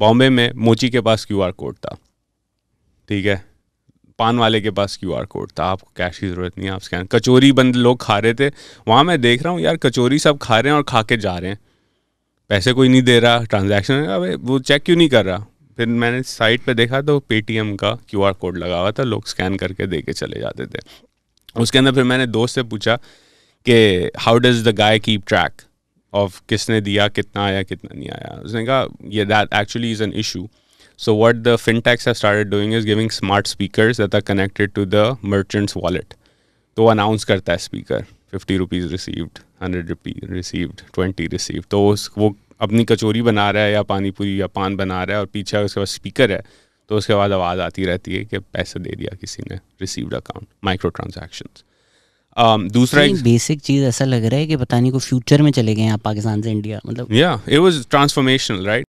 बॉम्बे में मोची के पास क्यू कोड था ठीक है पान वाले के पास क्यू आर कोड था आपको कैश की ज़रूरत नहीं है आप स्कैन कचोरी बंद लोग खा रहे थे वहाँ मैं देख रहा हूँ यार कचोरी सब खा रहे हैं और खा के जा रहे हैं पैसे कोई नहीं दे रहा ट्रांजैक्शन अब वो चेक क्यों नहीं कर रहा फिर मैंने साइट पे देखा तो पे का क्यू आर कोड लगा हुआ था लोग स्कैन करके दे के चले जाते थे उसके अंदर फिर मैंने दोस्त से पूछा कि how does the guy keep track of किसने दिया कितना आया कितना नहीं आया उसने कहा ये that actually is an issue So what the fintechs have started doing is giving smart speakers that are connected to the merchant's wallet. तो अनाउंस करता है speaker fifty rupees received hundred rupees received twenty receive तो वो अपनी कचोरी बना रहा है या पानी पूरी या पान बना रहा है और पीछे उसके बाद स्पीकर है तो उसके बाद आवाज़ आती रहती है कि पैसे दे दिया किसी ने received account micro transactions Um, दूसरा बेसिक चीज ऐसा लग रहा है कि पता नहीं को फ्यूचर में चले गए आप पाकिस्तान से इंडिया मतलब या इट वाज ट्रांसफॉर्मेशनल राइट